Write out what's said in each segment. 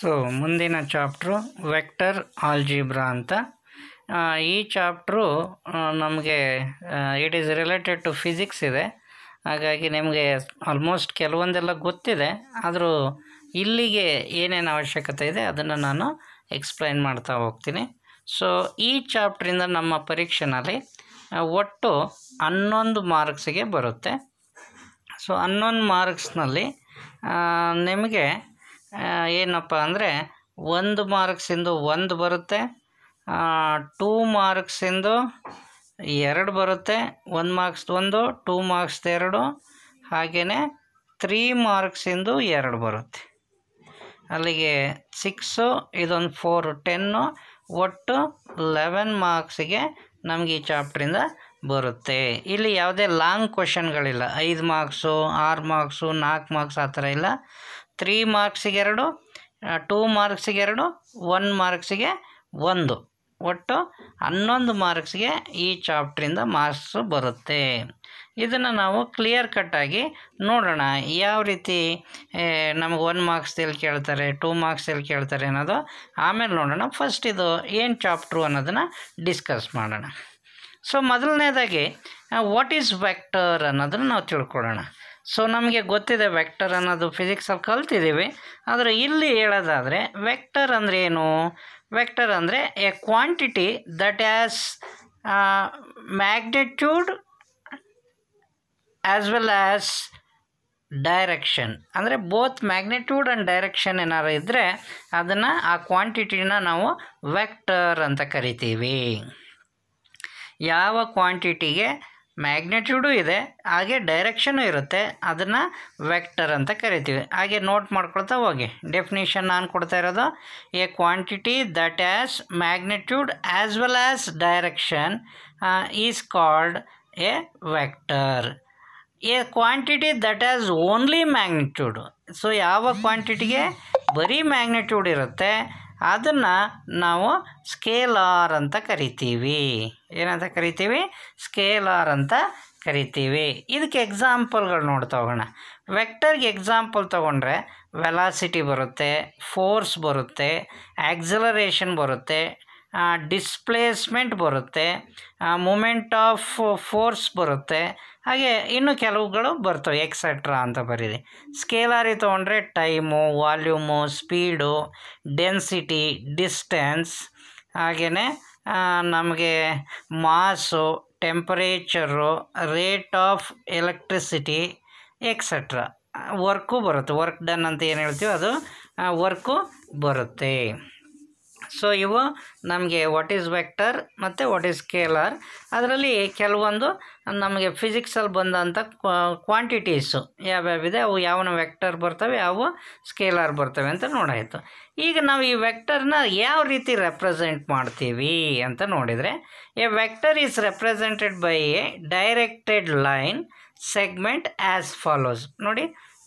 So ಮುಂದಿನ chapter vector algebra ಅಂತ ಈ ಚಾಪ್ಟ್ರು ನಮಗೆ it is related to physics ಇದೆ ಹಾಗಾಗಿ ನಿಮಗೆ ಆಲ್ಮೋಸ್ಟ್ ಕೆಲವೊಂದೆಲ್ಲ ಗೊತ್ತಿದೆ ಆದರೂ ಇಲ್ಲಿಗೆ ಏನೇನು ಅವಶ್ಯಕತೆ ಇದೆ ಅದನ್ನು ನಾನು ಎಕ್ಸ್ಪ್ಲೈನ್ ಮಾಡ್ತಾ ಹೋಗ್ತೀನಿ ಸೊ ಈ ಚಾಪ್ಟ್ರಿಂದ ನಮ್ಮ ಪರೀಕ್ಷೆನಲ್ಲಿ ಒಟ್ಟು ಹನ್ನೊಂದು ಮಾರ್ಕ್ಸಿಗೆ ಬರುತ್ತೆ ಸೊ ಹನ್ನೊಂದು ಮಾರ್ಕ್ಸ್ನಲ್ಲಿ ನಿಮಗೆ ಏನಪ್ಪ ಅಂದರೆ ಒಂದು ಮಾರ್ಕ್ಸಿಂದು ಒಂದು ಬರುತ್ತೆ ಟೂ ಮಾರ್ಕ್ಸಿಂದು ಎರಡು ಬರುತ್ತೆ ಒಂದು ಮಾರ್ಕ್ಸ್ ಒಂದು ಟೂ ಮಾರ್ಕ್ಸ್ ಎರಡು ಹಾಗೆಯೇ ತ್ರೀ ಮಾರ್ಕ್ಸಿಂದು ಎರಡು ಬರುತ್ತೆ ಅಲ್ಲಿಗೆ ಸಿಕ್ಸು ಇದೊಂದು ಫೋರ್ ಟೆನ್ನು ಒಟ್ಟು ಲೆವೆನ್ ಮಾರ್ಕ್ಸಿಗೆ ನಮಗೆ ಈ ಚಾಪ್ಟ್ರಿಂದ ಬರುತ್ತೆ ಇಲ್ಲಿ ಯಾವುದೇ ಲಾಂಗ್ ಕ್ವಶನ್ಗಳಿಲ್ಲ ಐದು ಮಾರ್ಕ್ಸು ಆರು ಮಾರ್ಕ್ಸು ನಾಲ್ಕು ಮಾರ್ಕ್ಸ್ ಆ ಥರ ಇಲ್ಲ ತ್ರೀ ಮಾರ್ಕ್ಸಿಗೆ ಎರಡು ಟೂ ಮಾರ್ಕ್ಸಿಗೆ ಎರಡು ಒನ್ ಮಾರ್ಕ್ಸಿಗೆ ಒಂದು ಒಟ್ಟು ಹನ್ನೊಂದು ಮಾರ್ಕ್ಸ್ಗೆ ಈ ಚಾಪ್ಟ್ರಿಂದ ಮಾರ್ಕ್ಸ್ ಬರುತ್ತೆ ಇದನ್ನು ನಾವು ಕ್ಲಿಯರ್ ಕಟ್ಟಾಗಿ ನೋಡೋಣ ಯಾವ ರೀತಿ ನಮಗೆ ಒನ್ ಮಾರ್ಕ್ಸ್ ಎಲ್ಲಿ ಕೇಳ್ತಾರೆ ಟೂ ಮಾರ್ಕ್ಸ್ ಎಲ್ಲಿ ಕೇಳ್ತಾರೆ ಅನ್ನೋದು ಆಮೇಲೆ ನೋಡೋಣ ಫಸ್ಟ್ ಇದು ಏನು ಚಾಪ್ಟ್ರು ಅನ್ನೋದನ್ನು ಡಿಸ್ಕಸ್ ಮಾಡೋಣ ಸೊ ಮೊದಲನೇದಾಗಿ ವಾಟ್ ಈಸ್ ವ್ಯಾಕ್ಟರ್ ಅನ್ನೋದನ್ನು ನಾವು ತಿಳ್ಕೊಳ್ಳೋಣ ಸೊ ನಮಗೆ ಗೊತ್ತಿದೆ ವೆಕ್ಟರ್ ಅನ್ನೋದು ಫಿಸಿಕ್ಸಲ್ಲಿ ಕಲ್ತಿದ್ದೀವಿ ಆದರೆ ಇಲ್ಲಿ ಹೇಳೋದಾದರೆ ವೆಕ್ಟರ್ ಅಂದರೆ ಏನು ವೆಕ್ಟರ್ ಅಂದರೆ a quantity that has magnitude as well as direction ಅಂದರೆ ಬೋತ್ ಮ್ಯಾಗ್ನಿಟ್ಯೂಡ್ ಆ್ಯಂಡ್ ಡೈರೆಕ್ಷನ್ ಏನಾರು ಇದ್ದರೆ ಅದನ್ನು ಆ ಕ್ವಾಂಟಿಟಿನ ನಾವು ವೆಕ್ಟರ್ ಅಂತ ಕರಿತೀವಿ ಯಾವ ಕ್ವಾಂಟಿಟಿಗೆ ಮ್ಯಾಗ್ನೆಟ್ಯೂಡು ಇದೆ ಹಾಗೆ ಡೈರೆಕ್ಷನು ಇರುತ್ತೆ ಅದನ್ನು ವೆಕ್ಟರ್ ಅಂತ ಕರಿತೀವಿ ಹಾಗೆ ನೋಟ್ ಮಾಡ್ಕೊಳ್ತಾ ಹೋಗಿ ಡೆಫಿನೇಷನ್ ನಾನು ಕೊಡ್ತಾ ಇರೋದು a quantity that has magnitude as well as direction is called a vector a quantity that has only magnitude so ಯಾವ ಕ್ವಾಂಟಿಟಿಗೆ ಬರೀ ಮ್ಯಾಗ್ನೆಟ್ಯೂಡ್ ಇರುತ್ತೆ ಅದನ್ನು ನಾವು ಸ್ಕೇಲಾರ್ ಅಂತ ಕರಿತೀವಿ ಏನಂತ ಕರಿತೀವಿ ಸ್ಕೇಲಾರ್ ಅಂತ ಕರಿತೀವಿ ಇದಕ್ಕೆ ಎಕ್ಸಾಂಪಲ್ಗಳು ನೋಡ್ತಾ ಹೋಗೋಣ ವೆಕ್ಟರ್ಗೆ ಎಕ್ಸಾಂಪಲ್ ತೊಗೊಂಡ್ರೆ ವೆಲಾಸಿಟಿ ಬರುತ್ತೆ ಫೋರ್ಸ್ ಬರುತ್ತೆ ಆಕ್ಸಲರೇಷನ್ ಬರುತ್ತೆ ಡಿಸ್ಪ್ಲೇಸ್ಮೆಂಟ್ ಬರುತ್ತೆ ಮೂಮೆಂಟ್ ಆಫ್ ಫೋರ್ಸ್ ಬರುತ್ತೆ ಹಾಗೆ ಇನ್ನು ಕೆಲವುಗಳು ಬರ್ತವೆ ಎಕ್ಸೆಟ್ರಾ ಅಂತ ಬರೀರಿ ಸ್ಕೇಲಾರಿ ತೊಗೊಂಡ್ರೆ time volume speed density distance ಹಾಗೆಯೇ ನಮಗೆ mass temperature rate of electricity etcetera work ಬರುತ್ತೆ ವರ್ಕ್ ಡನ್ ಅಂತ ಏನು ಹೇಳ್ತೀವಿ ಅದು ವರ್ಕು ಬರುತ್ತೆ ಸೊ ಇವು ನಮಗೆ ವಾಟ್ ಈಸ್ ವೆಕ್ಟರ್ ಮತ್ತು ವಾಟ್ ಈಸ್ ಸ್ಕೇಲರ್ ಅದರಲ್ಲಿ ಕೆಲವೊಂದು ನಮಗೆ ಫಿಸಿಕ್ಸಲ್ಲಿ ಬಂದಂಥ ಕ್ವಾಂಟಿಟೀಸು ಯಾವ್ಯಾವಿದೆ ಅವು ಯಾವನ ವೆಕ್ಟರ್ ಬರ್ತವೆ ಯಾವ ಸ್ಕೇಲರ್ ಬರ್ತವೆ ಅಂತ ನೋಡಾಯಿತು ಈಗ ನಾವು ಈ ವೆಕ್ಟರ್ನ ಯಾವ ರೀತಿ ರೆಪ್ರೆಸೆಂಟ್ ಮಾಡ್ತೀವಿ ಅಂತ ನೋಡಿದರೆ a vector is represented by a directed line segment as follows ನೋಡಿ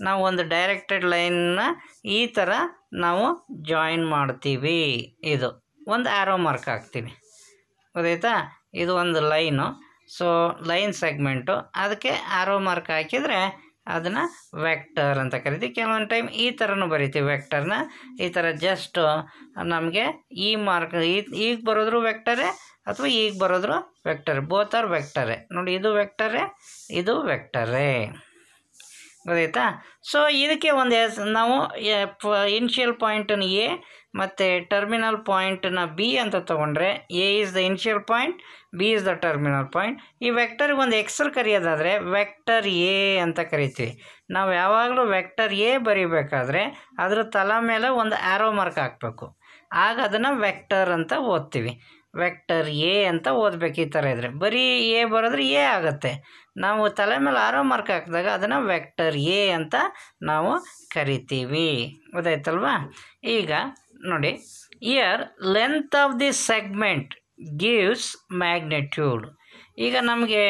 ನಾವು ಒಂದು ಡೈರೆಕ್ಟೆಡ್ ಲೈನ್ನ ಈ ಥರ ನಾವು ಜಾಯಿನ್ ಮಾಡ್ತೀವಿ ಇದು ಒಂದು ಆ್ಯರೋ ಮಾರ್ಕ್ ಹಾಕ್ತೀವಿ ಗೊತ್ತಾಯ್ತಾ ಇದು ಒಂದು ಲೈನು ಸೊ ಲೈನ್ ಸೆಗ್ಮೆಂಟು ಅದಕ್ಕೆ ಆರೋ ಮಾರ್ಕ್ ಹಾಕಿದರೆ ಅದನ್ನು ವೆಕ್ಟರ್ ಅಂತ ಕರಿತೀವಿ ಕೆಲವೊಂದು ಟೈಮ್ ಈ ಥರನೂ ಬರಿತೀವಿ ವೆಕ್ಟರ್ನ ಈ ಥರ ಜಸ್ಟು ನಮಗೆ ಈ ಮಾರ್ಕ್ ಈಗ ಬರೋದ್ರು ವೆಕ್ಟರೇ ಅಥವಾ ಈಗ ಬರೋದ್ರು ವೆಕ್ಟರ್ ಬೋತ್ ಆರ್ ವೆಕ್ಟರೇ ನೋಡಿ ಇದು ವೆಕ್ಟರೇ ಇದು ವೆಕ್ಟರೇ ಗೊತ್ತಾಯ್ತಾ ಸೊ ಇದಕ್ಕೆ ಒಂದು ಎಸ್ ನಾವು ಇನ್ಷಿಯಲ್ ಪಾಯಿಂಟನ್ನು ಎ ಮತ್ತು ಟರ್ಮಿನಲ್ ಪಾಯಿಂಟನ್ನ ಬಿ ಅಂತ ತೊಗೊಂಡ್ರೆ A is the initial point B is the terminal point ಈ ವೆಕ್ಟರ್ಗೆ ಒಂದು ಎಕ್ಸರ್ ಕರೆಯೋದಾದರೆ ವೆಕ್ಟರ್ ಎ ಅಂತ ಕರಿತೀವಿ ನಾವು ಯಾವಾಗಲೂ ವೆಕ್ಟರ್ ಎ ಬರೀಬೇಕಾದ್ರೆ ಅದರ ತಲೆ ಮೇಲೆ ಒಂದು ಆ್ಯರೋ ಮಾರ್ಕ್ ಹಾಕಬೇಕು ಆಗ ಅದನ್ನು ವೆಕ್ಟರ್ ಅಂತ ಓದ್ತೀವಿ ವೆಕ್ಟರ್ ಎ ಅಂತ ಓದಬೇಕು ಈ ಥರ ಇದ್ದರೆ ಬರೀ ಎ ಬರೋದ್ರೆ ಎ ಆಗುತ್ತೆ ನಾವು ತಲೆ ಮೇಲೆ ಆರೋ ಮಾರ್ಕ್ ಹಾಕಿದಾಗ ಅದನ್ನು ವೆಕ್ಟರ್ ಎ ಅಂತ ನಾವು ಕರಿತೀವಿ ಗೊತ್ತಾಯ್ತಲ್ವಾ ಈಗ ನೋಡಿ here length of the segment gives magnitude ಈಗ ನಮಗೆ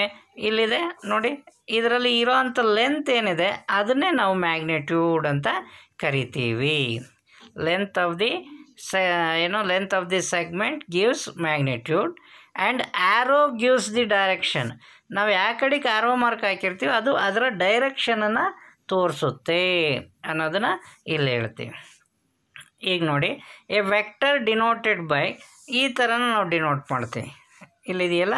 ಇಲ್ಲಿದೆ ನೋಡಿ ಇದರಲ್ಲಿ ಇರೋ ಲೆಂತ್ ಏನಿದೆ ಅದನ್ನೇ ನಾವು ಮ್ಯಾಗ್ನೆಟ್ಯೂಡ್ ಅಂತ ಕರಿತೀವಿ length of the you know length of this segment gives magnitude and arrow gives the direction ನಾವು ಯಾವ ಕಡೆಗೆ ಆರೋ ಮಾರ್ಕ್ ಹಾಕಿರ್ತೀವಿ ಅದು ಅದರ ಡೈರೆಕ್ಷನನ್ನು ತೋರಿಸುತ್ತೆ ಅನ್ನೋದನ್ನು ಇಲ್ಲಿ ಹೇಳ್ತೀವಿ ಈಗ ನೋಡಿ ಎ ವೆಕ್ಟರ್ ಡಿನೋಟೆಡ್ ಬೈ ಈ ಥರನ ನಾವು ಡಿನೋಟ್ ಮಾಡ್ತೀವಿ ಇಲ್ಲಿದೆಯಲ್ಲ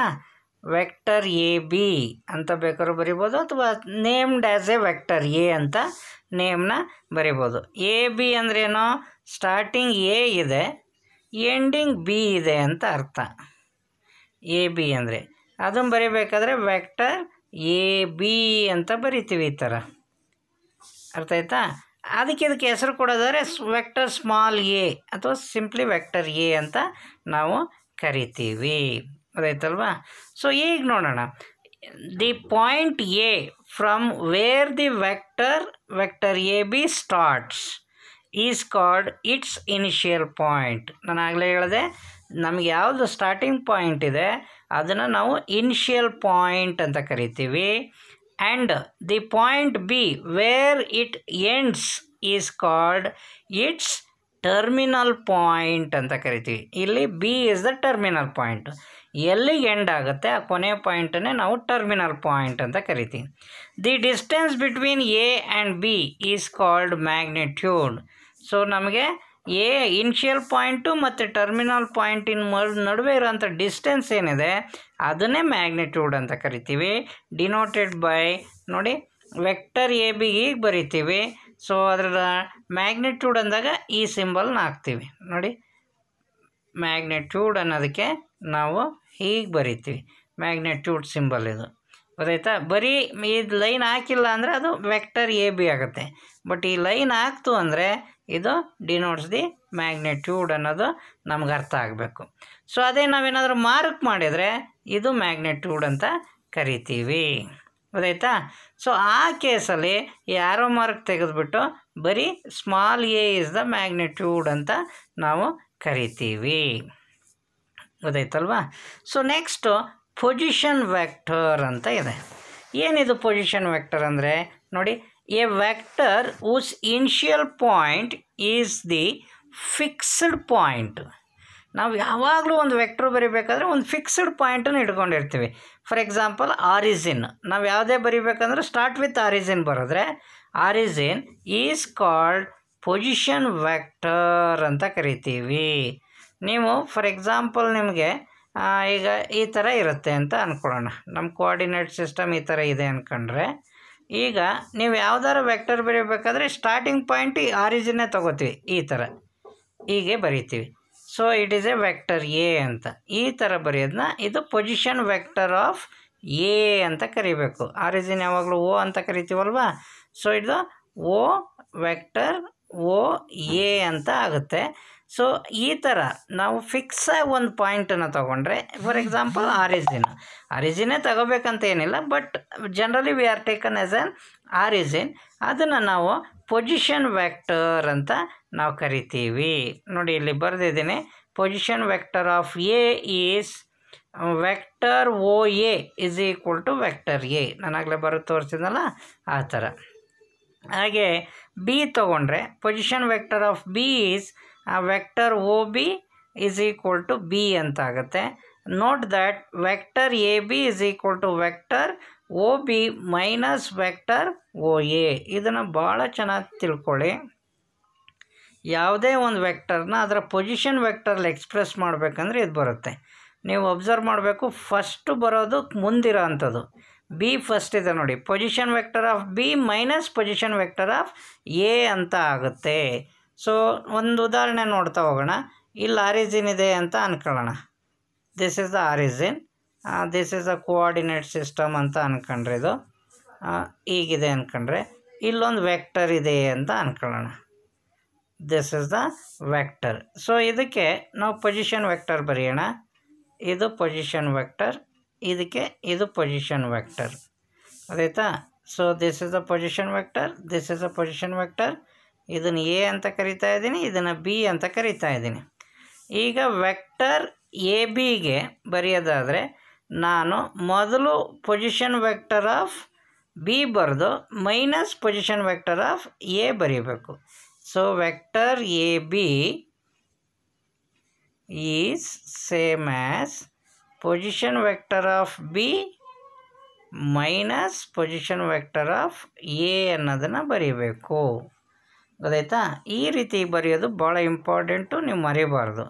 ವೆಕ್ಟರ್ ಎ ಬಿ ಅಂತ ಬೇಕಾದ್ರೂ ಬರಿಬೋದು ಅಥವಾ named as a vector A ಅಂತ ನೇಮ್ನ ಬರಿಬೋದು ಎ ಬಿ ಅಂದ್ರೇನು ಸ್ಟಾರ್ಟಿಂಗ್ ಎ ಇದೆ ಎಂಡಿಂಗ್ ಬಿ ಇದೆ ಅಂತ ಅರ್ಥ ಎ ಬಿ ಅಂದರೆ ಅದನ್ನು ಬರಿಬೇಕಾದ್ರೆ ವ್ಯಾಕ್ಟರ್ ಎ ಬಿ ಅಂತ ಬರಿತೀವಿ ಈ ಥರ ಅರ್ಥ ಆಯ್ತಾ ಅದಕ್ಕೆ ಇದಕ್ಕೆ ಹೆಸರು ಕೊಡೋದಾದರೆ ವೆಕ್ಟರ್ ಸ್ಮಾಲ್ ಎ ಅಥವಾ ಸಿಂಪ್ಲಿ ವ್ಯಾಕ್ಟರ್ ಎ ಅಂತ ನಾವು ಕರಿತೀವಿ ಅದಾಯ್ತಲ್ವಾ ಸೊ ಈಗ ನೋಡೋಣ the point A from where the vector vector A B starts is called its initial point ನಾನು ಆಗಲೇ ಹೇಳಿದೆ ನಮಗೆ ಯಾವುದು ಸ್ಟಾರ್ಟಿಂಗ್ ಪಾಯಿಂಟ್ ಇದೆ ಅದನ್ನು ನಾವು ಇನಿಷಿಯಲ್ ಪಾಯಿಂಟ್ ಅಂತ ಕರಿತೀವಿ and the point B where it ends is called its terminal point ಅಂತ ಕರಿತೀವಿ ಇಲ್ಲಿ B is the terminal point ಎಲ್ಲಿಗೆ ಎಂಡ್ ಆಗುತ್ತೆ ಆ ಕೊನೆ ಪಾಯಿಂಟನ್ನೇ ನಾವು ಟರ್ಮಿನಲ್ ಪಾಯಿಂಟ್ ಅಂತ ಕರಿತೀವಿ the distance between A and B is called magnitude so ನಮಗೆ ಎ ಇನ್ಷಿಯಲ್ ಪಾಯಿಂಟು ಮತ್ತು ಟರ್ಮಿನಲ್ ಪಾಯಿಂಟಿನ ಮ ನಡುವೆ ಇರೋಂಥ ಡಿಸ್ಟೆನ್ಸ್ ಏನಿದೆ ಅದನ್ನೇ ಮ್ಯಾಗ್ನಿಟ್ಯೂಡ್ ಅಂತ ಕರಿತೀವಿ ಡಿನೋಟೆಡ್ ಬೈ ನೋಡಿ ವೆಕ್ಟರ್ ಎ ಬಿ ಈಗ ಬರಿತೀವಿ ಸೊ ಅದರ ಮ್ಯಾಗ್ನಿಟ್ಯೂಡ್ ಅಂದಾಗ ಈ ಸಿಂಬಲ್ನ ಹಾಕ್ತೀವಿ ನೋಡಿ ಮ್ಯಾಗ್ನಿಟ್ಯೂಡ್ ಅನ್ನೋದಕ್ಕೆ ನಾವು ಹೀಗೆ ಬರಿತೀವಿ ಮ್ಯಾಗ್ನೆಟ್ಯೂಡ್ ಸಿಂಬಲ್ ಇದು ಗೊತ್ತಾಯ್ತಾ ಬರೀ ಇದು ಲೈನ್ ಹಾಕಿಲ್ಲ ಅಂದರೆ ಅದು ವೆಕ್ಟರ್ ಎ ಬಿ ಆಗುತ್ತೆ ಬಟ್ ಈ ಲೈನ್ ಹಾಕ್ತು ಅಂದರೆ ಇದು ಡಿನೋಟ್ಸ್ ದಿ ಮ್ಯಾಗ್ನೆಟ್ಯೂಡ್ ಅನ್ನೋದು ನಮ್ಗೆ ಅರ್ಥ ಆಗಬೇಕು ಸೊ ಅದೇ ನಾವೇನಾದರೂ ಮಾರ್ಕ್ ಮಾಡಿದರೆ ಇದು ಮ್ಯಾಗ್ನೆಟ್ಯೂಡ್ ಅಂತ ಕರಿತೀವಿ ಗೊತ್ತಾಯ್ತಾ ಸೊ ಆ ಕೇಸಲ್ಲಿ ಯಾರೋ ಮಾರ್ಕ್ ತೆಗೆದುಬಿಟ್ಟು ಬರೀ small A is the magnitude ಅಂತ ನಾವು ಕರಿತೀವಿ ಗೊತ್ತಾಯ್ತಲ್ವಾ ಸೊ ನೆಕ್ಸ್ಟು ಪೊಸಿಷನ್ ವ್ಯಾಕ್ಟರ್ ಅಂತ ಇದೆ ಏನಿದು ಪೊಸಿಷನ್ ವ್ಯಾಕ್ಟರ್ ಅಂದರೆ ನೋಡಿ a vector whose initial point is the fixed point ನಾವು ಯಾವಾಗಲೂ ಒಂದು ವೆಕ್ಟರ್ ಬರಿಬೇಕಾದ್ರೆ ಒಂದು ಫಿಕ್ಸ್ಡ್ ಪಾಯಿಂಟನ್ನು ಇಟ್ಕೊಂಡಿರ್ತೀವಿ ಫಾರ್ ಎಕ್ಸಾಂಪಲ್ ಆರಿಜಿನ್ ನಾವು ಯಾವುದೇ ಬರಿಬೇಕಂದ್ರೆ ಸ್ಟಾರ್ಟ್ ವಿತ್ ಆರಿಜಿನ್ ಬರೆದ್ರೆ origin is called position vector ಅಂತ ಕರಿತೀವಿ ನೀವು ಫಾರ್ ಎಕ್ಸಾಂಪಲ್ ನಿಮಗೆ ಈಗ ಈ ಥರ ಇರುತ್ತೆ ಅಂತ ಅಂದ್ಕೊಳ್ಳೋಣ ನಮ್ಮ ಕೋಆರ್ಡಿನೇಟ್ ಸಿಸ್ಟಮ್ ಈ ಥರ ಇದೆ ಅಂದ್ಕೊಂಡ್ರೆ ಈಗ ನೀವು ಯಾವ್ದಾರು ವೆಕ್ಟರ್ ಬರೀಬೇಕಾದ್ರೆ ಸ್ಟಾರ್ಟಿಂಗ್ ಪಾಯಿಂಟ್ ಆರಿಜಿನೇ ತೊಗೋತೀವಿ ಈ ಥರ ಹೀಗೆ ಬರೀತೀವಿ so it is a vector A ಅಂತ ಈ ಥರ ಬರೆಯೋದನ್ನ ಇದು ಪೊಸಿಷನ್ ವೆಕ್ಟರ್ ಆಫ್ ಎ ಅಂತ ಕರಿಬೇಕು ಆರಿಜಿನ್ ಯಾವಾಗಲೂ ಓ ಅಂತ ಕರಿತೀವಲ್ವಾ ಸೊ ಇದು ಓ ವೆಕ್ಟರ್ ಓ ಎ ಅಂತ ಆಗುತ್ತೆ ಸೊ ಈ ಥರ ನಾವು ಫಿಕ್ಸ್ ಒಂದು ಪಾಯಿಂಟನ್ನು ತೊಗೊಂಡ್ರೆ ಫಾರ್ ಎಕ್ಸಾಂಪಲ್ ಆರಿಜಿನ್ ಆರಿಜಿನೇ ತಗೋಬೇಕಂತ ಏನಿಲ್ಲ but generally we are taken as an origin ಅದನ್ನು ನಾವು ಪೊಜಿಷನ್ ವ್ಯಾಕ್ಟರ್ ಅಂತ ನಾವು ಕರಿತೀವಿ ನೋಡಿ ಇಲ್ಲಿ ಬರೆದಿದ್ದೀನಿ position vector of A is vector O A is equal to vector A ನಾನಾಗಲೇ ಬರುತ್ತೆ ತೋರಿಸಿದ್ನಲ್ಲ ಆ ಥರ ಹಾಗೆ ಬಿ ತೊಗೊಂಡ್ರೆ position vector of B is a vector O B is equal to B ಅಂತಾಗುತ್ತೆ note that vector A B is equal to vector O B minus vector O A ಇದನ್ನು ಭಾಳ ಚೆನ್ನಾಗಿ ತಿಳ್ಕೊಳ್ಳಿ ಯಾವುದೇ ಒಂದು ವೆಕ್ಟರ್ನ ಅದರ ಪೊಸಿಷನ್ ವೆಕ್ಟರ್ಲಿ ಎಕ್ಸ್ಪ್ರೆಸ್ ಮಾಡಬೇಕಂದ್ರೆ ಇದು ಬರುತ್ತೆ ನೀವು ಅಬ್ಸರ್ವ್ ಮಾಡಬೇಕು ಫಸ್ಟು ಬರೋದು ಮುಂದಿರೋ ಅಂಥದ್ದು ಬಿ ಫಸ್ಟ್ ಇದೆ ನೋಡಿ position vector of B minus position vector of A ಅಂತ ಆಗುತ್ತೆ ಸೊ ಒಂದು ಉದಾಹರಣೆ ನೋಡ್ತಾ ಹೋಗೋಣ ಇಲ್ಲಿ ಆರಿಜಿನ್ ಇದೆ ಅಂತ ಅನ್ಕೊಳ್ಳೋಣ this is the origin this is the coordinate system ಅಂತ ಅಂದ್ಕೊಂಡ್ರೆ ಇದು ಈಗಿದೆ uh, ಅಂದ್ಕೊಂಡ್ರೆ ಇಲ್ಲೊಂದು ವೆಕ್ಟರ್ ಇದೆ ಅಂತ ಅನ್ಕೊಳ್ಳೋಣ this is the vector so ಇದಕ್ಕೆ ನಾವು ಪೊಜಿಷನ್ ವೆಕ್ಟರ್ ಬರೆಯೋಣ ಇದು ಪೊಸಿಷನ್ ವೆಕ್ಟರ್ ಇದಕ್ಕೆ ಇದು ಪೊಸಿಷನ್ ವೆಕ್ಟರ್ ಅದಾಯ್ತಾ so this is the position vector this is the position vector ಇದನ್ನು ಎ ಅಂತ ಕರಿತಾ ಇದ್ದೀನಿ ಇದನ್ನು ಬಿ ಅಂತ ಕರಿತಾ ಇದ್ದೀನಿ ಈಗ ವೆಕ್ಟರ್ ಎ ಬಿಗೆ ಬರೆಯೋದಾದರೆ ನಾನು ಮೊದಲು ಪೊಜಿಷನ್ ವೆಕ್ಟರ್ ಆಫ್ ಬಿ ಬರೆದು minus position vector of A ಬರೀಬೇಕು so vector A B is same as position vector of B minus position vector of A ಅನ್ನೋದನ್ನು ಬರೀಬೇಕು ಗೊತ್ತಾಯ್ತಾ ಈ ರೀತಿ ಬರೆಯೋದು ಭಾಳ ಇಂಪಾರ್ಟೆಂಟು ನೀವು ಮರಿಬಾರ್ದು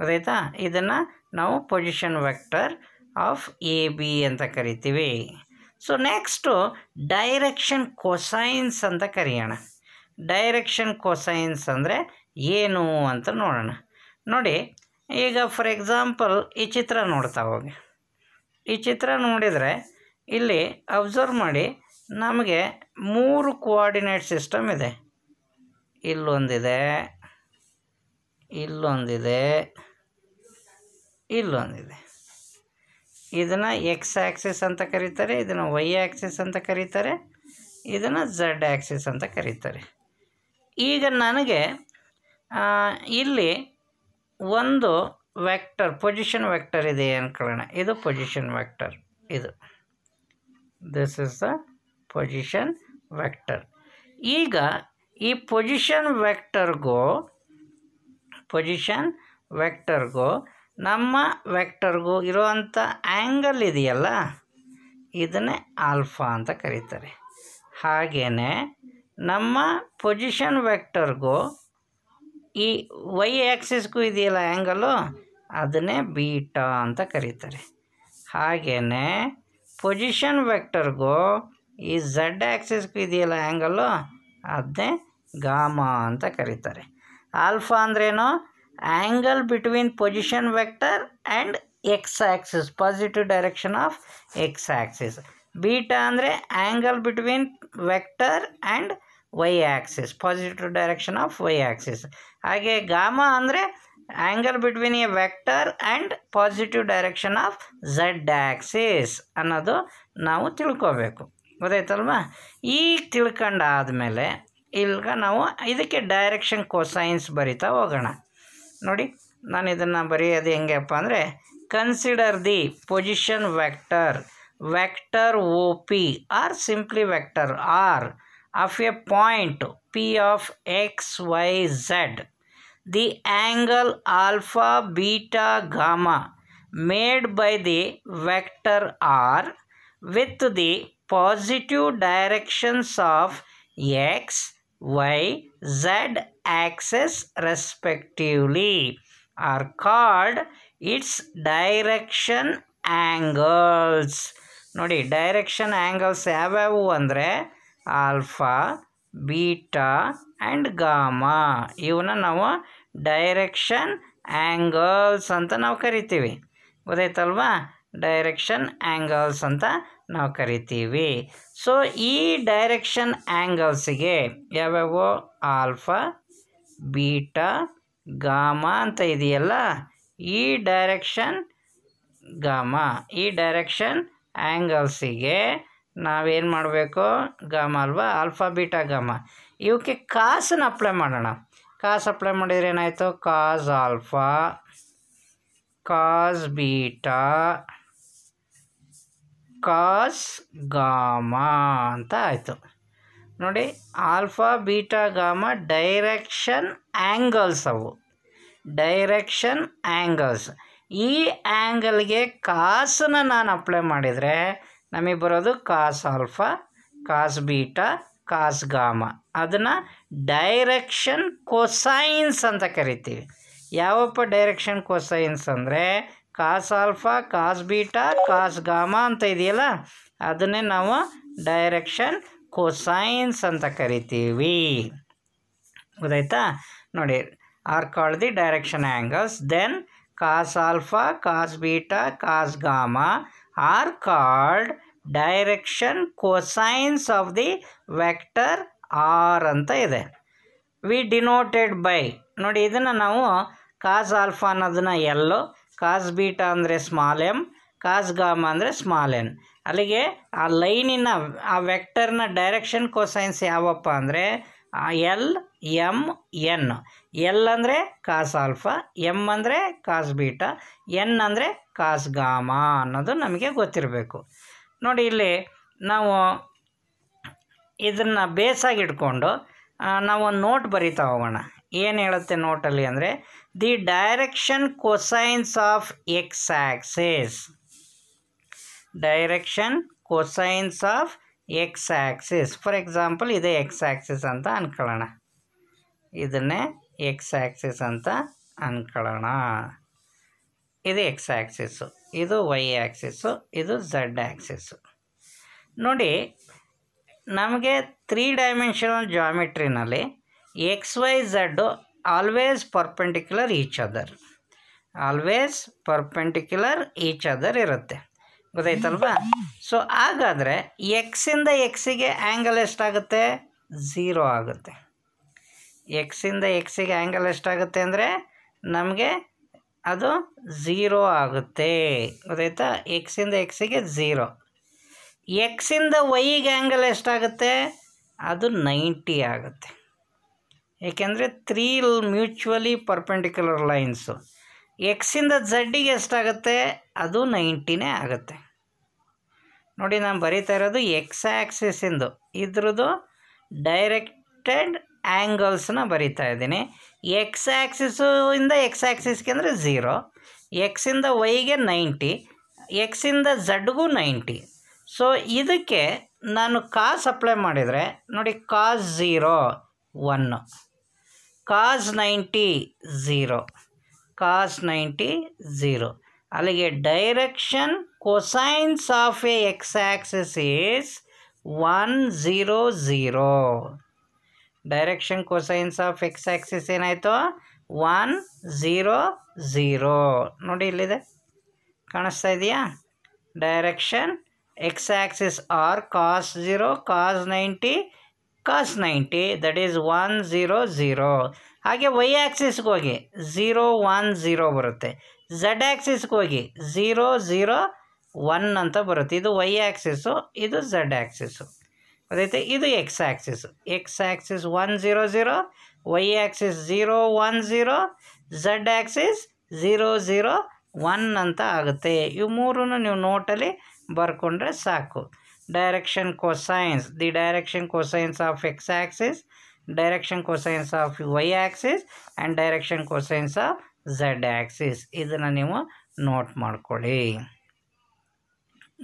ಗೊತ್ತಾಯ್ತಾ ಇದನ್ನು ನಾವು position vector of A B ಅಂತ ಕರಿತೀವಿ ಸೊ ನೆಕ್ಸ್ಟು ಡೈರೆಕ್ಷನ್ ಕೊಸೈನ್ಸ್ ಅಂತ ಕರೆಯೋಣ ಡೈರೆಕ್ಷನ್ ಕೊಸೈನ್ಸ್ ಅಂದರೆ ಏನು ಅಂತ ನೋಡೋಣ ನೋಡಿ ಈಗ ಫಾರ್ ಎಕ್ಸಾಂಪಲ್ ಈ ಚಿತ್ರ ನೋಡ್ತಾ ಹೋಗಿ ಈ ಚಿತ್ರ ನೋಡಿದರೆ ಇಲ್ಲಿ ಅಬ್ಸರ್ವ್ ಮಾಡಿ ನಮಗೆ ಮೂರು ಕೋಆರ್ಡಿನೇಟ್ ಸಿಸ್ಟಮ್ ಇದೆ ಇಲ್ಲೊಂದಿದೆ ಇಲ್ಲೊಂದಿದೆ ಇಲ್ಲೊಂದಿದೆ ಇದನ್ನು ಎಕ್ಸ್ ಆ್ಯಕ್ಸಿಸ್ ಅಂತ ಕರೀತಾರೆ ಇದನ್ನು ವೈ ಆ್ಯಕ್ಸಿಸ್ ಅಂತ ಕರೀತಾರೆ ಇದನ್ನು ಝಡ್ ಆ್ಯಕ್ಸಿಸ್ ಅಂತ ಕರೀತಾರೆ ಈಗ ನನಗೆ ಇಲ್ಲಿ ಒಂದು ವ್ಯಾಕ್ಟರ್ ಪೊಸಿಷನ್ ವ್ಯಾಕ್ಟರ್ ಇದೆ ಅಂದ್ಕೊಳ್ಳೋಣ ಇದು ಪೊಸಿಷನ್ ವ್ಯಾಕ್ಟರ್ ಇದು this is the position vector ಈಗ ಈ ಪೊಸಿಷನ್ ವೆಕ್ಟರ್ಗೂ ಪೊಸಿಷನ್ ವೆಕ್ಟರ್ಗೂ ನಮ್ಮ ವೆಕ್ಟರ್ಗೂ ಇರೋವಂಥ ಆ್ಯಂಗಲ್ ಇದೆಯಲ್ಲ ಇದನ್ನೇ ಆಲ್ಫಾ ಅಂತ ಕರೀತಾರೆ ಹಾಗೆಯೇ ನಮ್ಮ ಪೊಸಿಷನ್ ವೆಕ್ಟರ್ಗೂ ಈ ವೈ ಆ್ಯಕ್ಸಿಸ್ಗೂ ಇದೆಯಲ್ಲ ಆ್ಯಂಗಲು ಅದನ್ನೇ ಬೀಟಾ ಅಂತ ಕರೀತಾರೆ ಹಾಗೆಯೇ ಪೊಸಿಷನ್ ವೆಕ್ಟರ್ಗೂ ಈ ಝಡ್ ಆ್ಯಕ್ಸಿಸ್ಗೂ ಇದೆಯಲ್ಲ ಆ್ಯಂಗಲು ಅದನ್ನೇ ಗಾಮ ಅಂತ ಕರೀತಾರೆ ಆಲ್ಫಾ ಅಂದ್ರೇನು angle between position vector and X axis positive direction of X axis beta ಅಂದರೆ angle between vector and Y axis positive direction of Y axis ಹಾಗೆ ಗಾಮ ಅಂದರೆ angle between a vector and positive direction of Z axis ಅನ್ನೋದು ನಾವು ತಿಳ್ಕೋಬೇಕು ಗೊತ್ತಾಯ್ತಲ್ವಾ ಈಗ ತಿಳ್ಕೊಂಡಾದಮೇಲೆ ಇಲ್ಗ ನಾವು ಇದಕ್ಕೆ direction science ಬರಿತಾ ಹೋಗೋಣ ನೋಡಿ ನಾನು ಇದನ್ನು ಬರೆಯೋದು ಹೆಂಗಪ್ಪ ಅಂದರೆ consider the position vector vector O P R simply vector R of a point P of X Y Z the angle alpha beta gamma made by the vector R with the positive directions of X y, z axis respectively are called its direction angles. ನೋಡಿ direction angles ಯಾವ್ಯಾವು ಅಂದರೆ alpha beta and gamma ಇವನ್ನ ನಾವು direction angles ಅಂತ ನಾವು ಕರಿತೀವಿ ಗೊತ್ತಾಯ್ತಲ್ವಾ direction angles ಅಂತ ನಾವು ಕರಿತೀವಿ ಸೊ ಈ ಡೈರೆಕ್ಷನ್ ಆ್ಯಂಗಲ್ಸಿಗೆ ಯಾವ್ಯಾವು ಆಲ್ಫಾ ಬೀಟಾ ಗಾಮ ಅಂತ ಇದೆಯಲ್ಲ ಈ ಡೈರೆಕ್ಷನ್ ಗಾಮ ಈ ಡೈರೆಕ್ಷನ್ ಆ್ಯಂಗಲ್ಸಿಗೆ ನಾವೇನು ಮಾಡಬೇಕು ಗಾಮ ಅಲ್ವಾ ಆಲ್ಫಾ ಬೀಟಾ ಗಾಮ ಇವಕ್ಕೆ ಕಾಸನ್ನು ಅಪ್ಲೈ ಮಾಡೋಣ ಕಾಸು ಅಪ್ಲೈ ಮಾಡಿದರೆ ಏನಾಯಿತು ಕಾಸ್ ಆಲ್ಫಾ ಕಾಸ್ ಬೀಟಾ ಕಾಸ್ ಗಾಮ ಅಂತ ಆಯಿತು ನೋಡಿ alpha beta gamma direction angles ಅವು ಡೈರೆಕ್ಷನ್ ಆ್ಯಂಗಲ್ಸ್ ಈ ಆ್ಯಂಗಲ್ಗೆ ಕಾಸನ್ನು ನಾನು ಅಪ್ಲೈ ಮಾಡಿದರೆ ನಮಗೆ ಬರೋದು ಕಾಸ್ ಆಲ್ಫಾ ಕಾಸ್ ಬೀಟಾ ಕಾಸ್ ಗಾಮ ಅದನ್ನು ಡೈರೆಕ್ಷನ್ ಕೊಸೈನ್ಸ್ ಅಂತ ಕರಿತೀವಿ ಯಾವಪ್ಪ ಡೈರೆಕ್ಷನ್ ಕೊಸೈನ್ಸ್ ಅಂದರೆ ಕಾಸ್ ಆಲ್ಫಾ ಕಾಸ್ ಬೀಟಾ ಕಾಸ್ ಗಾಮ ಅಂತ ಇದೆಯಲ್ಲ ಅದನ್ನೇ ನಾವು ಡೈರೆಕ್ಷನ್ ಕೊಸೈನ್ಸ್ ಅಂತ ಕರಿತೀವಿ ಗೊತ್ತಾಯ್ತಾ ನೋಡಿ are call the direction angles then cos alpha cos beta cos gamma are called direction cosines of the vector r ಅಂತ ಇದೆ ವಿ ಡಿನೋಟೆಡ್ ಬೈ ನೋಡಿ ಇದನ್ನು ನಾವು ಕಾಸ್ ಆಲ್ಫಾ ಅನ್ನೋದನ್ನ ಎಲ್ಲೋ ಕಾಸ್ ಬೀಟಾ ಅಂದರೆ ಸ್ಮಾಲ್ ಎಮ್ ಕಾಸ್ ಗಾಮ ಅಂದರೆ small N ಅಲ್ಲಿಗೆ ಆ ಲೈನಿನ ಆ ವೆಕ್ಟರ್ನ ಡೈರೆಕ್ಷನ್ ಕೋಸೈನ್ಸ್ ಯಾವಪ್ಪ ಅಂದರೆ ಎಲ್ ಎಮ್ ಎನ್ ಎಲ್ ಅಂದರೆ ಕಾಸ್ ಆಲ್ಫಾ ಎಮ್ ಅಂದರೆ ಕಾಸ್ ಬೀಟಾ ಎನ್ ಅಂದರೆ ಕಾಸ್ ಗಾಮ ಅನ್ನೋದು ನಮಗೆ ಗೊತ್ತಿರಬೇಕು ನೋಡಿ ಇಲ್ಲಿ ನಾವು ಇದನ್ನು ಬೇಸಾಗಿಟ್ಕೊಂಡು ಒಂದು ನೋಟ್ ಬರಿತಾ ಹೋಗೋಣ ಏನು ಹೇಳುತ್ತೆ ನೋಟಲ್ಲಿ ಅಂದರೆ the direction cosines of x axis direction cosines of x axis for example ಇದೆ x axis ಅಂತ ಅನ್ಕೊಳ್ಳೋಣ ಇದನ್ನೇ x axis ಅಂತ ಅನ್ಕೊಳ್ಳೋಣ ಇದು x axis ಇದು y axis ಇದು z axis ನೋಡಿ ನಮಗೆ ತ್ರೀ ಡೈಮೆನ್ಷನಲ್ ಜಾಮೆಟ್ರಿನಲ್ಲಿ x y z always perpendicular each other always perpendicular each other ಇರುತ್ತೆ ಗೊತ್ತಾಯ್ತಲ್ವಾ ಸೊ ಹಾಗಾದರೆ ಎಕ್ಸಿಂದ ಎಕ್ಸಿಗೆ ಆ್ಯಂಗಲ್ ಎಷ್ಟಾಗುತ್ತೆ ಝೀರೋ ಆಗುತ್ತೆ ಎಕ್ಸಿಂದ ಎಕ್ಸಿಗೆ ಆ್ಯಂಗಲ್ ಎಷ್ಟಾಗುತ್ತೆ ಅಂದರೆ ನಮಗೆ ಅದು ಝೀರೋ ಆಗುತ್ತೆ ಗೊತ್ತಾಯ್ತಾ ಎಕ್ಸಿಂದ ಎಕ್ಸಿಗೆ ಝೀರೋ ಎಕ್ಸಿಂದ ವೈಗೆ ಆ್ಯಂಗಲ್ ಎಷ್ಟಾಗುತ್ತೆ ಅದು ನೈಂಟಿ ಆಗುತ್ತೆ ಏಕೆಂದರೆ ತ್ರೀ ಮ್ಯೂಚುವಲಿ ಪರ್ಪೆಂಡಿಕ್ಯುಲರ್ ಲೈನ್ಸು ಎಕ್ಸಿಂದ ಝಡ್ಡಿಗೆ ಎಷ್ಟಾಗುತ್ತೆ ಅದು ನೈಂಟಿನೇ ಆಗುತ್ತೆ ನೋಡಿ ನಾನು ಬರೀತಾ ಇರೋದು ಎಕ್ಸ್ ಆ್ಯಕ್ಸಿಸಿಂದು ಇದ್ರದ್ದು ಡೈರೆಕ್ಟೆಡ್ ಆ್ಯಂಗಲ್ಸ್ನ ಬರಿತಾ ಇದ್ದೀನಿ ಎಕ್ಸ್ ಆ್ಯಕ್ಸಿಸು ಇಂದ ಎಕ್ಸ್ ಆ್ಯಕ್ಸಿಸ್ಗೆ ಅಂದರೆ ಝೀರೋ ಎಕ್ಸಿಂದ ವೈಗೆ ನೈಂಟಿ ಎಕ್ಸಿಂದ ಝಡ್ಗೂ ನೈಂಟಿ ಸೊ ಇದಕ್ಕೆ ನಾನು ಕಾಸ್ ಅಪ್ಲೈ ಮಾಡಿದರೆ ನೋಡಿ cos zero one cos ninety zero cos ninety zero ಅಲ್ಲಿಗೆ direction cosines of a x axis is one zero zero direction cosines of x axis ಏನಾಯಿತು ಒನ್ ಝೀರೋ ಝೀರೋ ನೋಡಿ ಇಲ್ಲಿದೆ ಕಾಣಿಸ್ತಾ ಇದೆಯಾ direction x axis are cos zero cos ninety cos ninety that is one zero zero ಹಾಗೆ y ಆ್ಯಕ್ಸಿಸ್ಗೆ ಹೋಗಿ zero one zero ಬರುತ್ತೆ z ಆ್ಯಕ್ಸಿಸ್ಗೆ ಹೋಗಿ ಝೀರೋ ಝೀರೋ ಒನ್ ಅಂತ ಬರುತ್ತೆ ಇದು ವೈ ಆ್ಯಕ್ಸಿಸ್ಸು ಇದು ಝಡ್ ಆ್ಯಕ್ಸಿಸ್ಸು ಅದೈತೆ ಇದು x axis x axis one zero zero y axis zero one zero z axis zero zero one ಅಂತ ಆಗುತ್ತೆ ಇವು ಮೂರನ್ನು ನೀವು ನೋಟಲ್ಲಿ ಬರ್ಕೊಂಡ್ರೆ ಸಾಕು direction cosines the direction cosines of x-axis direction cosines of y-axis and direction cosines of z-axis ಇದನ್ನು ನೀವು note ಮಾಡ್ಕೊಳ್ಳಿ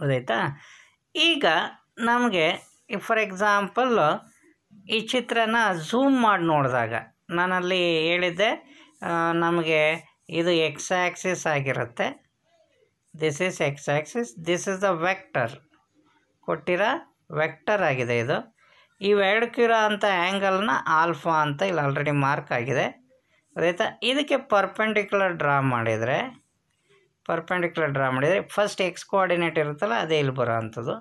ಗೊತ್ತಾಯ್ತಾ ಈಗ ನಮಗೆ ಫಾರ್ ಎಕ್ಸಾಂಪಲ್ ಈ ಚಿತ್ರನ ಝೂಮ್ ಮಾಡಿ ನೋಡಿದಾಗ ನಾನಲ್ಲಿ ಹೇಳಿದ್ದೆ ನಮಗೆ ಇದು ಎಕ್ಸ್ ಆ್ಯಕ್ಸಿಸ್ ಆಗಿರುತ್ತೆ this is x axis this is the vector ಕೊಟ್ಟಿರೋ ವೆಕ್ಟರ್ ಆಗಿದೆ ಇದು ಈ ಎರಡಕ್ಕಿರೋ ಅಂಥ ಆ್ಯಂಗಲ್ನ ಆಲ್ಫಾ ಅಂತ ಇಲ್ಲಿ ಆಲ್ರೆಡಿ ಮಾರ್ಕ್ ಆಗಿದೆ ಆಯಿತಾ ಇದಕ್ಕೆ ಪರ್ಪೆಂಡಿಕ್ಯುಲರ್ ಡ್ರಾ ಮಾಡಿದರೆ ಪರ್ಪೆಂಡಿಕ್ಯುಲರ್ ಡ್ರಾ ಮಾಡಿದರೆ ಫಸ್ಟ್ ಎಕ್ಸ್ ಕೋಆರ್ಡಿನೇಟ್ ಇರುತ್ತಲ್ಲ ಅದೇ ಇಲ್ಲಿ ಬರೋ ಅಂಥದ್ದು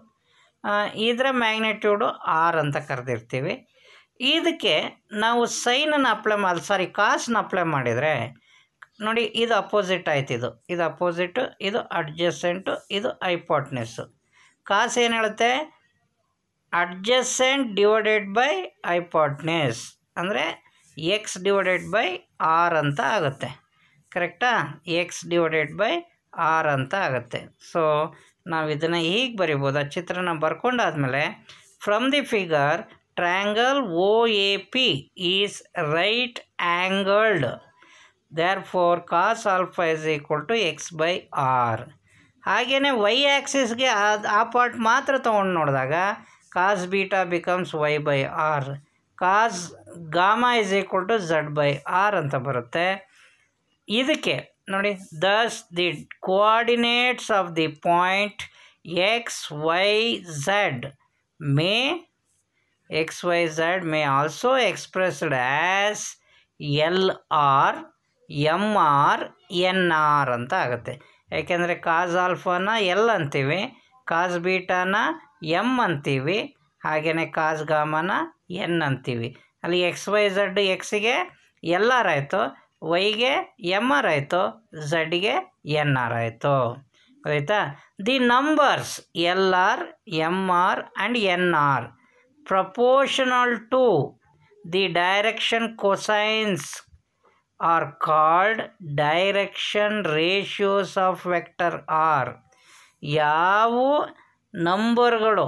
ಇದರ ಮ್ಯಾಗ್ನೆಟ್ಯೂಡು ಆರ್ ಅಂತ ಕರೆದಿರ್ತೀವಿ ಇದಕ್ಕೆ ನಾವು ಸೈನನ್ನು ಅಪ್ಲೈ ಮಾಡಿ ಸಾರಿ ಕಾಸನ್ನ ಅಪ್ಲೈ ಮಾಡಿದರೆ ನೋಡಿ ಇದು ಅಪೋಸಿಟ್ ಆಯ್ತು ಇದು ಇದು ಅಪೋಸಿಟು ಇದು ಅಡ್ಜಸ್ಟೆಂಟು ಇದು ಐಪಾಟ್ನೆಸ್ಸು ಕಾಸ್ ಏನು ಹೇಳುತ್ತೆ ಅಡ್ಜಸೆಂಟ್ ಡಿವೈಡೆಡ್ ಬೈ ಐಪಾಟ್ನೆಸ್ ಅಂದರೆ ಎಕ್ಸ್ ಡಿವೈಡೆಡ್ ಬೈ ಆರ್ ಅಂತ ಆಗುತ್ತೆ ಕರೆಕ್ಟಾ ಎಕ್ಸ್ ಡಿವೈಡೆಡ್ ಬೈ ಆರ್ ಅಂತ ಆಗುತ್ತೆ ಸೊ ನಾವು ಇದನ್ನು ಹೀಗೆ ಬರಿಬೋದು ಆ ಚಿತ್ರನ ಬರ್ಕೊಂಡಾದಮೇಲೆ from the figure triangle O A P is right angled therefore cos alpha is equal to x by r ಹಾಗೆಯೇ ವೈ ಆ್ಯಕ್ಸಿಸ್ಗೆ ಆ ಪಾರ್ಟ್ ಮಾತ್ರ ತೊಗೊಂಡು ನೋಡಿದಾಗ cos beta becomes y by r cos gamma is equal to z by r ಅಂತ ಬರುತ್ತೆ ಇದಕ್ಕೆ ನೋಡಿ thus the coordinates of the point x y z may x y z may also expressed as L r m r n r ಅಂತ ಆಗುತ್ತೆ ಯಾಕೆಂದರೆ ಕಾಸ್ ಆಲ್ಫಾನ L ಅಂತೀವಿ ಕಾಸ್ ಬೀಟಾನ M ಅಂತೀವಿ ಹಾಗೆಯೇ ಕಾಸ್ ಗಾಮನ ಎನ್ ಅಂತೀವಿ ಅಲ್ಲಿ ಎಕ್ಸ್ ವೈ ಝಡ್ ಎಕ್ಸಿಗೆ ಎಲ್ ಆರ್ ಆಯಿತು ವೈಗೆ ಎಮ್ ಆರ್ ಆಯಿತು ಝಡ್ಗೆ ಎನ್ ಆರ್ ಆಯಿತು ಆಯಿತಾ the numbers l r m r and n r proportional to the direction cosines are called direction ratios of vector r ಯಾವ ನಂಬರ್ಗಳು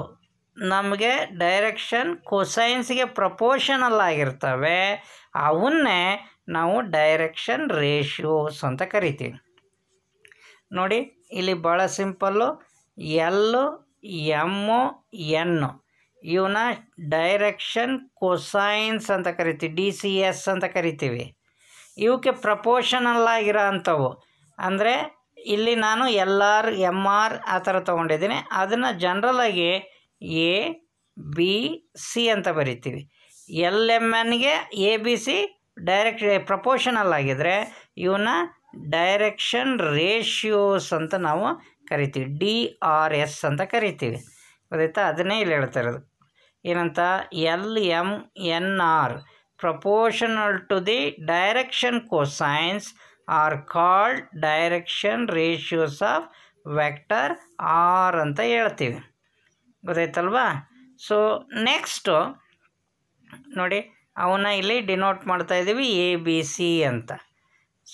ನಮಗೆ ಡೈರೆಕ್ಷನ್ ಕೊಸೈನ್ಸ್ಗೆ ಪ್ರಪೋಷನಲ್ ಆಗಿರ್ತವೆ ಅವನ್ನೇ ನಾವು ಡೈರೆಕ್ಷನ್ ರೇಷಿಯೋಸ್ ಅಂತ ಕರಿತೀವಿ ನೋಡಿ ಇಲ್ಲಿ ಭಾಳ ಸಿಂಪಲ್ಲು ಎಲ್ಲು ಎಮ್ಮು ಎನ್ನು ಇವನ್ನ ಡೈರೆಕ್ಷನ್ ಕೊಸೈನ್ಸ್ ಅಂತ ಕರಿತೀವಿ ಡಿ ಸಿ ಎಸ್ ಅಂತ ಕರಿತೀವಿ ಇವಕ್ಕೆ ಪ್ರಪೋಷನಲ್ ಆಗಿರೋ ಅಂಥವು ಅಂದರೆ ಇಲ್ಲಿ ನಾನು ಎಲ್ ಆರ್ ಎಮ್ ಆರ್ ಆ ಥರ ತೊಗೊಂಡಿದ್ದೀನಿ ಅದನ್ನು ಜನ್ರಲಾಗಿ ಎ ಬಿ ಸಿ ಅಂತ ಬರಿತೀವಿ ಎಲ್ ಎಮ್ ಎನ್ಗೆ a b c direct proportional ಆಗಿದ್ದರೆ ಇವನ್ನ ಡೈರೆಕ್ಷನ್ ರೇಷಿಯೋಸ್ ಅಂತ ನಾವು ಕರಿತೀವಿ ಡಿ ಆರ್ ಎಸ್ ಅಂತ ಕರಿತೀವಿ ಗೊತ್ತಾಯ್ತಾ ಅದನ್ನೇ ಇಲ್ಲಿ ಹೇಳ್ತಾ ಇರೋದು ಏನಂತ l m n are proportional to the direction cosines are called direction ratios of vector r ಅಂತ ಹೇಳ್ತೀವಿ ಗೊತ್ತಾಯ್ತಲ್ವಾ ಸೊ ನೆಕ್ಸ್ಟು ನೋಡಿ ಅವನ್ನ ಇಲ್ಲಿ ಡಿನೋಟ್ ಮಾಡ್ತಾ ಇದ್ದೀವಿ ಎ ಬಿ ಸಿ ಅಂತ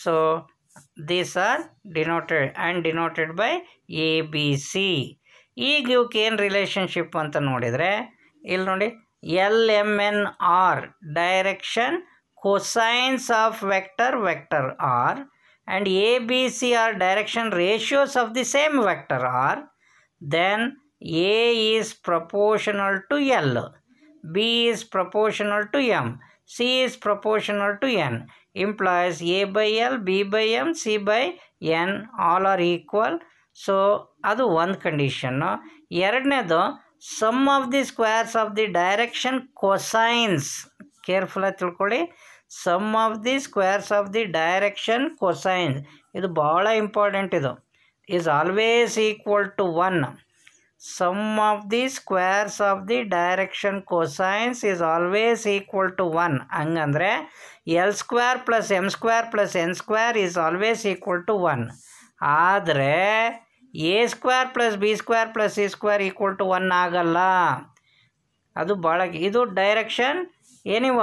so these are denoted and denoted by a b c ಈಗ ಇವಕ್ಕೆ ಏನು ರಿಲೇಷನ್ಶಿಪ್ ಅಂತ ನೋಡಿದರೆ ಇಲ್ಲಿ ನೋಡಿ LMNR direction cosines of vector vector R and ABC are direction ratios of the same vector R then A is proportional to L B is proportional to M C is proportional to N implies A by L B by M C by N all are equal So so one condition condition ಎರಡನೇದು sum of the squares of the direction cosines ಕೇರ್ಫುಲ್ಲಾಗಿ ತಿಳ್ಕೊಳ್ಳಿ sum of the squares of the direction cosines ಇದು ಭಾಳ important ಇದು is always equal to one sum of the squares of the direction cosines is always equal to one ಹಂಗಂದರೆ l square plus m square plus n square is always equal to one ಆದರೆ a square plus b square plus c square equal to one ಆಗಲ್ಲ ಅದು ಭಾಳ ಇದು direction ಏನಿವ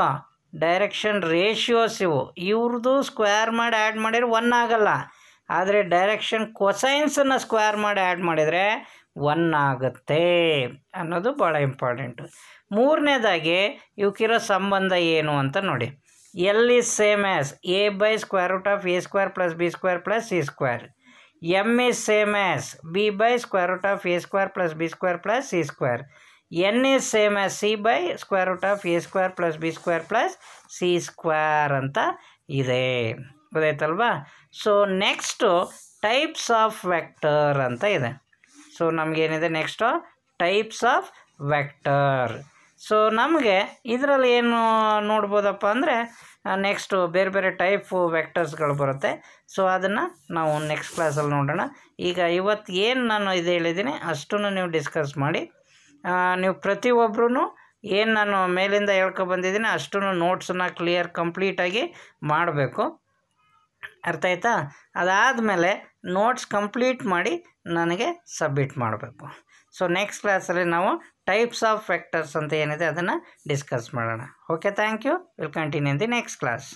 direction ratios ಇವು ಇವ್ರದ್ದು square ಮಾಡಿ add ಮಾಡಿದರೆ ಒನ್ ಆಗಲ್ಲ ಆದರೆ ಡೈರೆಕ್ಷನ್ ಕೊಸೈನ್ಸನ್ನು ಸ್ಕ್ವೇರ್ ಮಾಡಿ ಆ್ಯಡ್ ಮಾಡಿದರೆ ಒನ್ ಆಗುತ್ತೆ ಅನ್ನೋದು ಭಾಳ ಇಂಪಾರ್ಟೆಂಟು ಮೂರನೇದಾಗಿ ಇವಕ್ಕಿರೋ ಸಂಬಂಧ ಏನು ಅಂತ ನೋಡಿ l is same as a by square root of a square plus b square plus e square m is same as b by square root of a square plus b square plus c square n is same as c by square root of a square plus b square plus c square ಅಂತ ಇದೆ ಗೊತ್ತಾಯ್ತಲ್ವಾ so next types of vector ಅಂತ ಇದೆ so ನಮಗೇನಿದೆ next types of vector so ನಮಗೆ ಇದರಲ್ಲಿ ಏನು ನೋಡ್ಬೋದಪ್ಪ ಅಂದರೆ ನೆಕ್ಸ್ಟು ಬೇರೆ ಬೇರೆ ಟೈಪು ವ್ಯಾಕ್ಟರ್ಸ್ಗಳು ಬರುತ್ತೆ ಸೊ ಅದನ್ನು ನಾವು ನೆಕ್ಸ್ಟ್ ಕ್ಲಾಸಲ್ಲಿ ನೋಡೋಣ ಈಗ ಇವತ್ತು ಏನು ನಾನು ಇದು ಹೇಳಿದ್ದೀನಿ ಅಷ್ಟನ್ನು ನೀವು ಡಿಸ್ಕಸ್ ಮಾಡಿ ನೀವು ಪ್ರತಿಯೊಬ್ಬರೂ ಏನು ನಾನು ಮೇಲಿಂದ ಹೇಳ್ಕೊ ಬಂದಿದ್ದೀನಿ ಅಷ್ಟನ್ನು ನೋಟ್ಸನ್ನು ಕ್ಲಿಯರ್ ಕಂಪ್ಲೀಟಾಗಿ ಮಾಡಬೇಕು ಅರ್ಥ ಆಯ್ತಾ ಅದಾದಮೇಲೆ ನೋಟ್ಸ್ ಕಂಪ್ಲೀಟ್ ಮಾಡಿ ನನಗೆ ಸಬ್ಮಿಟ್ ಮಾಡಬೇಕು ಸೊ ನೆಕ್ಸ್ಟ್ ಕ್ಲಾಸಲ್ಲಿ ನಾವು ಟೈಪ್ಸ್ ಆಫ್ ಫ್ಯಾಕ್ಟರ್ಸ್ ಅಂತ ಏನಿದೆ ಅದನ್ನು ಡಿಸ್ಕಸ್ ಮಾಡೋಣ okay thank you will continue in the next class